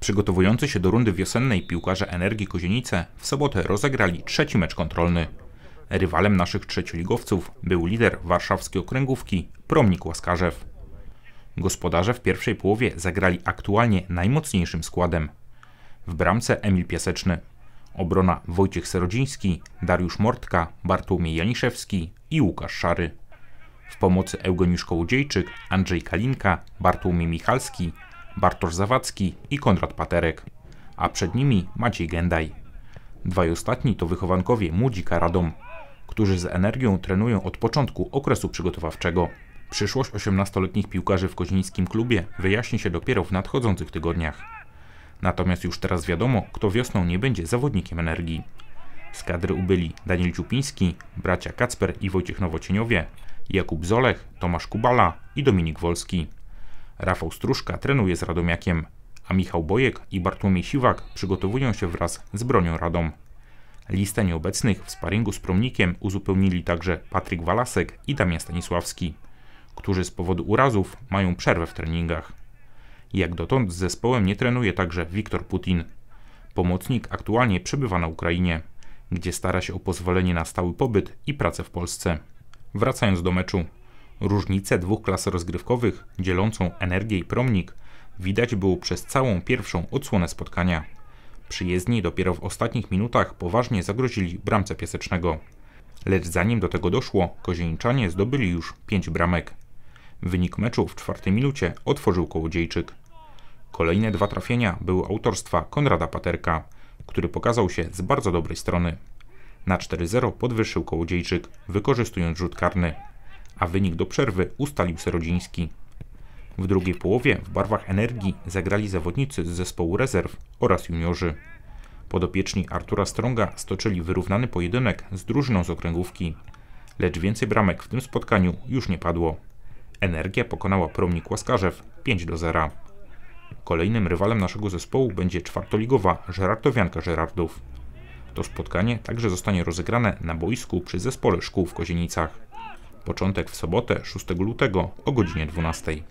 Przygotowujący się do rundy wiosennej piłkarze Energii Kozienice w sobotę rozegrali trzeci mecz kontrolny. Rywalem naszych trzecioligowców był lider warszawskiej okręgówki Promnik Łaskarzew. Gospodarze w pierwszej połowie zagrali aktualnie najmocniejszym składem. W bramce Emil Piaseczny. Obrona Wojciech Serodziński, Dariusz Mortka, Bartłomiej Janiszewski i Łukasz Szary. W pomocy Eugeniusz Kołodziejczyk, Andrzej Kalinka, Bartłomiej Michalski Bartosz Zawadzki i Konrad Paterek, a przed nimi Maciej Gendaj. Dwaj ostatni to wychowankowie Młodzika Radom, którzy z energią trenują od początku okresu przygotowawczego. Przyszłość 18-letnich piłkarzy w kozińskim klubie wyjaśni się dopiero w nadchodzących tygodniach. Natomiast już teraz wiadomo, kto wiosną nie będzie zawodnikiem energii. Z kadry ubyli Daniel Ciupiński, bracia Kacper i Wojciech Nowocieniowie, Jakub Zolech, Tomasz Kubala i Dominik Wolski. Rafał Struszka trenuje z Radomiakiem, a Michał Bojek i Bartłomiej Siwak przygotowują się wraz z bronią Radom. Listę nieobecnych w sparingu z Promnikiem uzupełnili także Patryk Walasek i Damian Stanisławski, którzy z powodu urazów mają przerwę w treningach. Jak dotąd z zespołem nie trenuje także Wiktor Putin. Pomocnik aktualnie przebywa na Ukrainie, gdzie stara się o pozwolenie na stały pobyt i pracę w Polsce. Wracając do meczu, Różnicę dwóch klas rozgrywkowych, dzielącą energię i promnik, widać było przez całą pierwszą odsłonę spotkania. Przyjezdni dopiero w ostatnich minutach poważnie zagrozili bramce piasecznego. Lecz zanim do tego doszło, kozieńczanie zdobyli już pięć bramek. Wynik meczu w czwartej minucie otworzył Kołodziejczyk. Kolejne dwa trafienia były autorstwa Konrada Paterka, który pokazał się z bardzo dobrej strony. Na 4-0 podwyższył Kołodziejczyk, wykorzystując rzut karny a wynik do przerwy ustalił Serodziński. W drugiej połowie w barwach energii zagrali zawodnicy z zespołu rezerw oraz juniorzy. Podopieczni Artura Stronga stoczyli wyrównany pojedynek z drużyną z okręgówki, lecz więcej bramek w tym spotkaniu już nie padło. Energia pokonała Promnik Łaskarzew 5 do 0. Kolejnym rywalem naszego zespołu będzie czwartoligowa Żerartowianka Żerardów. To spotkanie także zostanie rozegrane na boisku przy zespole szkół w Kozienicach. Początek w sobotę 6 lutego o godzinie 12.